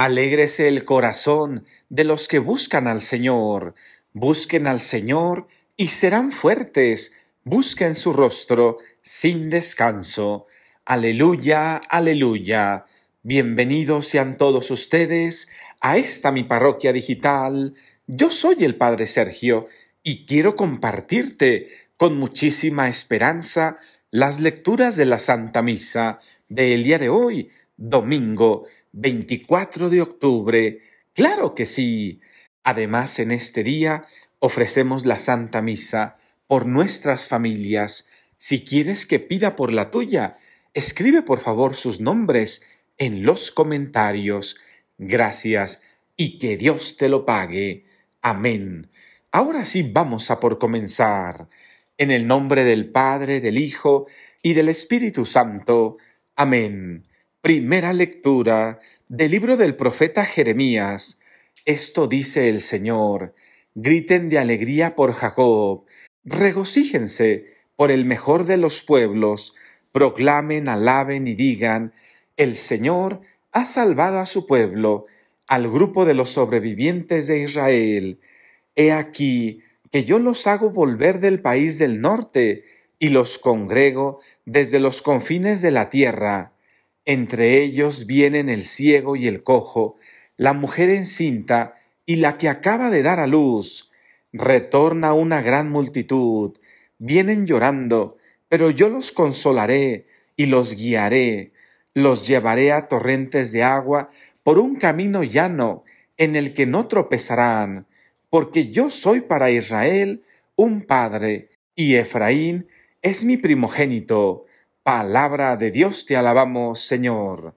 Alégrese el corazón de los que buscan al Señor. Busquen al Señor y serán fuertes. Busquen su rostro sin descanso. Aleluya, aleluya. Bienvenidos sean todos ustedes a esta mi parroquia digital. Yo soy el Padre Sergio y quiero compartirte con muchísima esperanza las lecturas de la Santa Misa del día de hoy, domingo 24 de octubre. Claro que sí. Además, en este día ofrecemos la Santa Misa por nuestras familias. Si quieres que pida por la tuya, escribe por favor sus nombres en los comentarios. Gracias y que Dios te lo pague. Amén. Ahora sí vamos a por comenzar. En el nombre del Padre, del Hijo y del Espíritu Santo. Amén. Primera lectura del libro del profeta Jeremías. Esto dice el Señor. Griten de alegría por Jacob. Regocíjense por el mejor de los pueblos. Proclamen, alaben y digan, el Señor ha salvado a su pueblo, al grupo de los sobrevivientes de Israel. He aquí que yo los hago volver del país del norte y los congrego desde los confines de la tierra entre ellos vienen el ciego y el cojo, la mujer encinta y la que acaba de dar a luz. Retorna una gran multitud, vienen llorando, pero yo los consolaré y los guiaré, los llevaré a torrentes de agua por un camino llano en el que no tropezarán, porque yo soy para Israel un padre, y Efraín es mi primogénito, Palabra de Dios te alabamos, Señor.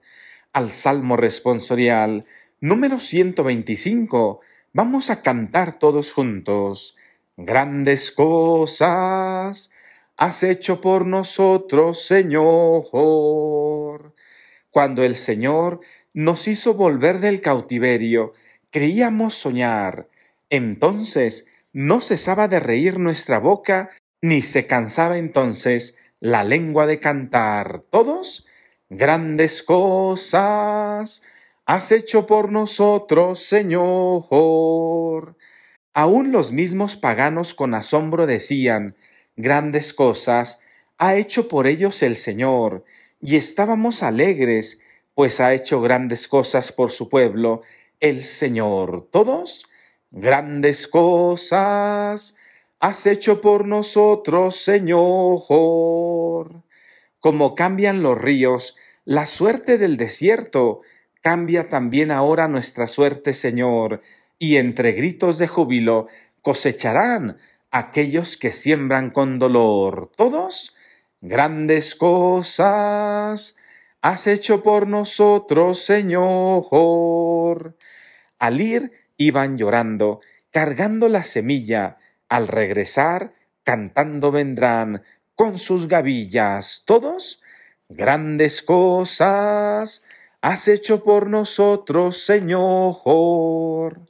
Al Salmo responsorial número 125 vamos a cantar todos juntos. Grandes cosas has hecho por nosotros, Señor. Cuando el Señor nos hizo volver del cautiverio, creíamos soñar. Entonces no cesaba de reír nuestra boca, ni se cansaba entonces la lengua de cantar. Todos, grandes cosas has hecho por nosotros, Señor. Aún los mismos paganos con asombro decían, grandes cosas ha hecho por ellos el Señor, y estábamos alegres, pues ha hecho grandes cosas por su pueblo, el Señor. Todos, grandes cosas has hecho por nosotros, Señor. Como cambian los ríos, la suerte del desierto, cambia también ahora nuestra suerte, Señor, y entre gritos de júbilo cosecharán aquellos que siembran con dolor. Todos, grandes cosas has hecho por nosotros, Señor. Al ir iban llorando, cargando la semilla, al regresar, cantando vendrán con sus gavillas todos. Grandes cosas has hecho por nosotros, Señor.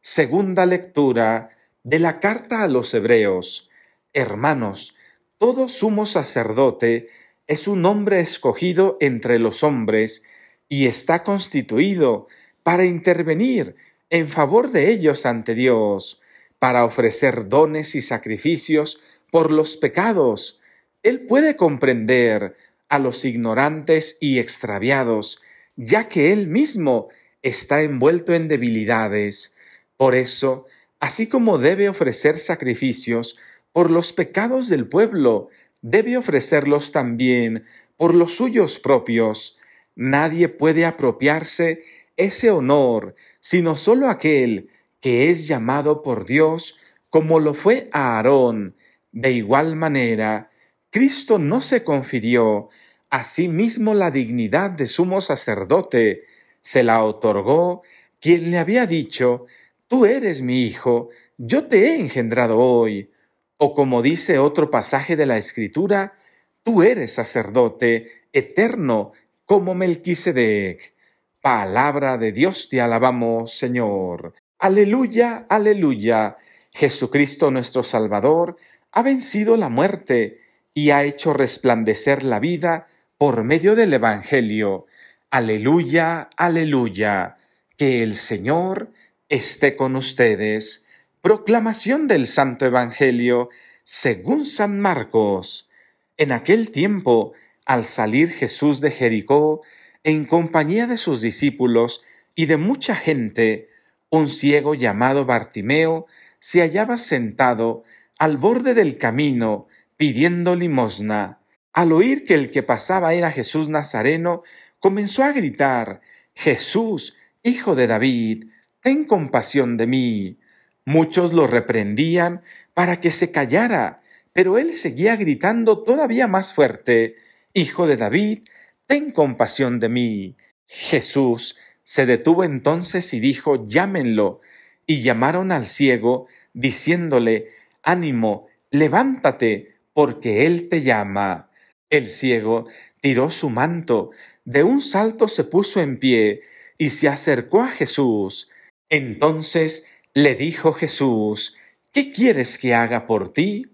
Segunda lectura de la carta a los Hebreos. Hermanos, todo sumo sacerdote es un hombre escogido entre los hombres y está constituido para intervenir en favor de ellos ante Dios para ofrecer dones y sacrificios por los pecados. Él puede comprender a los ignorantes y extraviados, ya que Él mismo está envuelto en debilidades. Por eso, así como debe ofrecer sacrificios por los pecados del pueblo, debe ofrecerlos también por los suyos propios. Nadie puede apropiarse ese honor, sino sólo aquel que es llamado por Dios como lo fue a Aarón. De igual manera, Cristo no se confirió a sí mismo la dignidad de sumo sacerdote, se la otorgó quien le había dicho, Tú eres mi hijo, yo te he engendrado hoy. O como dice otro pasaje de la Escritura, Tú eres sacerdote eterno como Melquisedec. Palabra de Dios te alabamos, Señor. Aleluya, aleluya. Jesucristo nuestro Salvador ha vencido la muerte y ha hecho resplandecer la vida por medio del Evangelio. Aleluya, aleluya. Que el Señor esté con ustedes. Proclamación del Santo Evangelio según San Marcos. En aquel tiempo, al salir Jesús de Jericó, en compañía de sus discípulos y de mucha gente, un ciego llamado Bartimeo se hallaba sentado al borde del camino pidiendo limosna. Al oír que el que pasaba era Jesús Nazareno, comenzó a gritar Jesús, hijo de David, ten compasión de mí. Muchos lo reprendían para que se callara, pero él seguía gritando todavía más fuerte Hijo de David, ten compasión de mí. Jesús, se detuvo entonces y dijo, llámenlo. Y llamaron al ciego, diciéndole, ánimo, levántate, porque él te llama. El ciego tiró su manto, de un salto se puso en pie y se acercó a Jesús. Entonces le dijo Jesús, ¿qué quieres que haga por ti?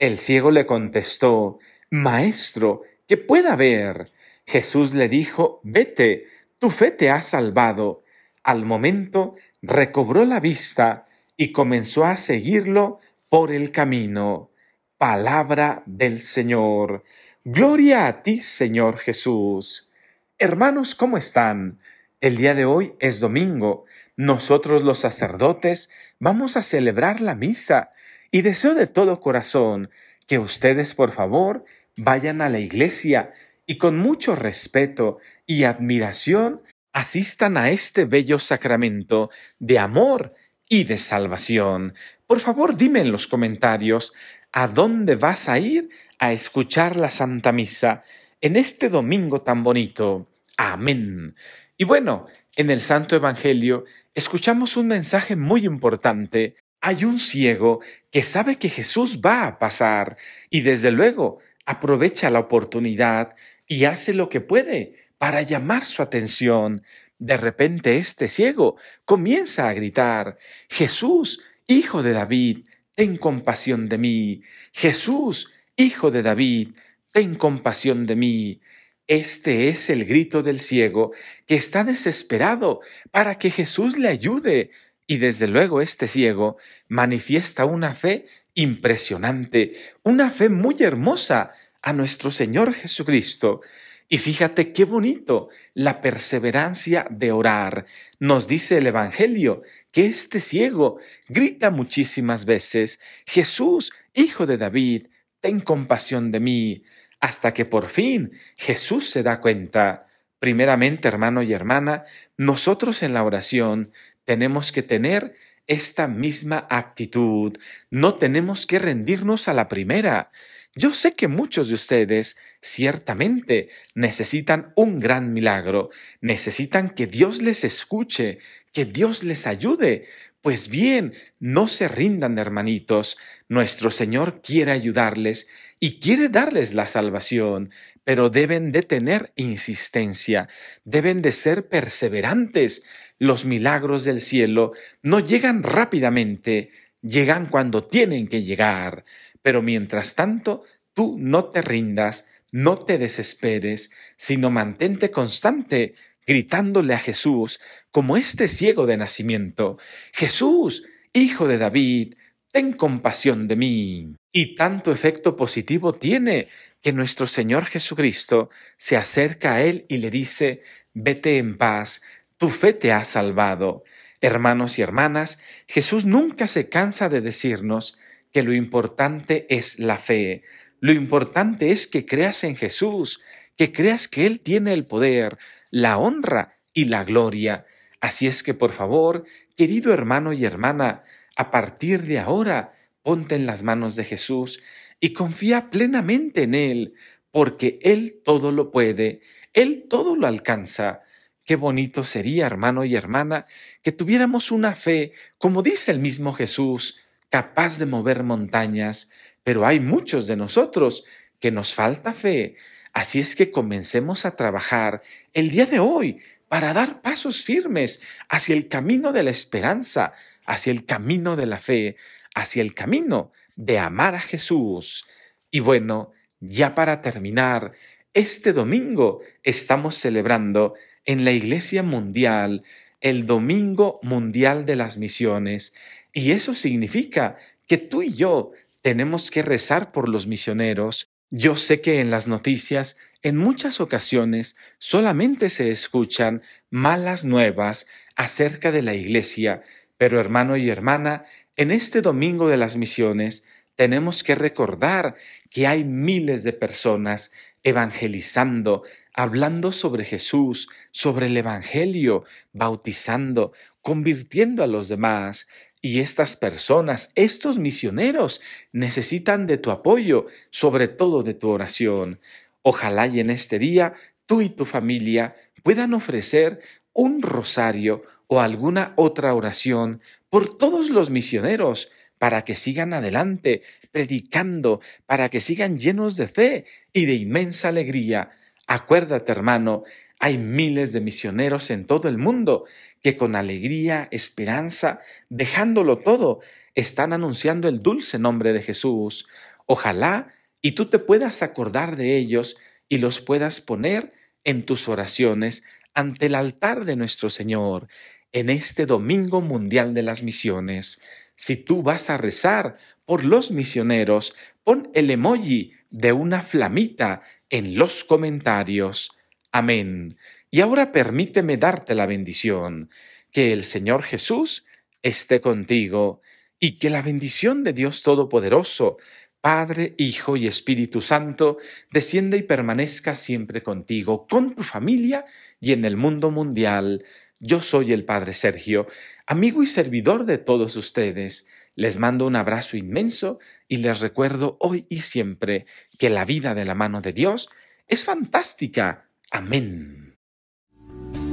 El ciego le contestó, Maestro, que pueda ver. Jesús le dijo, vete, tu fe te ha salvado. Al momento recobró la vista y comenzó a seguirlo por el camino. Palabra del Señor. Gloria a ti, Señor Jesús. Hermanos, ¿cómo están? El día de hoy es domingo. Nosotros los sacerdotes vamos a celebrar la misa y deseo de todo corazón que ustedes, por favor, vayan a la iglesia y con mucho respeto y admiración asistan a este bello sacramento de amor y de salvación. Por favor, dime en los comentarios a dónde vas a ir a escuchar la Santa Misa en este domingo tan bonito. Amén. Y bueno, en el Santo Evangelio escuchamos un mensaje muy importante. Hay un ciego que sabe que Jesús va a pasar y desde luego aprovecha la oportunidad y hace lo que puede para llamar su atención. De repente este ciego comienza a gritar, Jesús, hijo de David, ten compasión de mí. Jesús, hijo de David, ten compasión de mí. Este es el grito del ciego que está desesperado para que Jesús le ayude. Y desde luego este ciego manifiesta una fe impresionante, una fe muy hermosa, a nuestro Señor Jesucristo. Y fíjate qué bonito la perseverancia de orar. Nos dice el Evangelio que este ciego grita muchísimas veces, Jesús, hijo de David, ten compasión de mí, hasta que por fin Jesús se da cuenta. Primeramente, hermano y hermana, nosotros en la oración tenemos que tener esta misma actitud, no tenemos que rendirnos a la primera. Yo sé que muchos de ustedes ciertamente necesitan un gran milagro, necesitan que Dios les escuche, que Dios les ayude. Pues bien, no se rindan, hermanitos, nuestro Señor quiere ayudarles y quiere darles la salvación, pero deben de tener insistencia, deben de ser perseverantes. Los milagros del cielo no llegan rápidamente, llegan cuando tienen que llegar, pero mientras tanto tú no te rindas, no te desesperes, sino mantente constante gritándole a Jesús, como este ciego de nacimiento, Jesús, hijo de David, ten compasión de mí. Y tanto efecto positivo tiene que nuestro Señor Jesucristo se acerca a él y le dice, vete en paz, tu fe te ha salvado. Hermanos y hermanas, Jesús nunca se cansa de decirnos que lo importante es la fe, lo importante es que creas en Jesús, que creas que Él tiene el poder, la honra y la gloria. Así es que, por favor, querido hermano y hermana, a partir de ahora, ponte en las manos de Jesús y confía plenamente en Él, porque Él todo lo puede, Él todo lo alcanza, Qué bonito sería, hermano y hermana, que tuviéramos una fe, como dice el mismo Jesús, capaz de mover montañas, pero hay muchos de nosotros que nos falta fe. Así es que comencemos a trabajar el día de hoy para dar pasos firmes hacia el camino de la esperanza, hacia el camino de la fe, hacia el camino de amar a Jesús. Y bueno, ya para terminar, este domingo estamos celebrando en la Iglesia Mundial el Domingo Mundial de las Misiones y eso significa que tú y yo tenemos que rezar por los misioneros. Yo sé que en las noticias en muchas ocasiones solamente se escuchan malas nuevas acerca de la Iglesia, pero hermano y hermana, en este Domingo de las Misiones tenemos que recordar que hay miles de personas evangelizando, hablando sobre Jesús, sobre el Evangelio, bautizando, convirtiendo a los demás. Y estas personas, estos misioneros, necesitan de tu apoyo, sobre todo de tu oración. Ojalá y en este día tú y tu familia puedan ofrecer un rosario o alguna otra oración por todos los misioneros para que sigan adelante, predicando, para que sigan llenos de fe y de inmensa alegría Acuérdate, hermano, hay miles de misioneros en todo el mundo que con alegría, esperanza, dejándolo todo, están anunciando el dulce nombre de Jesús. Ojalá y tú te puedas acordar de ellos y los puedas poner en tus oraciones ante el altar de nuestro Señor en este Domingo Mundial de las Misiones. Si tú vas a rezar por los misioneros, pon el emoji de una flamita en los comentarios. Amén. Y ahora permíteme darte la bendición. Que el Señor Jesús esté contigo y que la bendición de Dios Todopoderoso, Padre, Hijo y Espíritu Santo, descienda y permanezca siempre contigo, con tu familia y en el mundo mundial. Yo soy el Padre Sergio, amigo y servidor de todos ustedes les mando un abrazo inmenso y les recuerdo hoy y siempre que la vida de la mano de Dios es fantástica. Amén.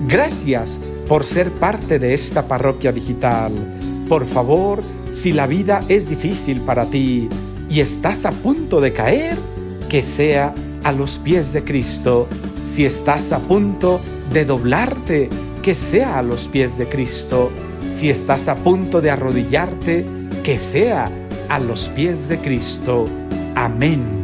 Gracias por ser parte de esta parroquia digital. Por favor, si la vida es difícil para ti y estás a punto de caer, que sea a los pies de Cristo. Si estás a punto de doblarte, que sea a los pies de Cristo. Si estás a punto de arrodillarte, que sea a los pies de Cristo. Amén.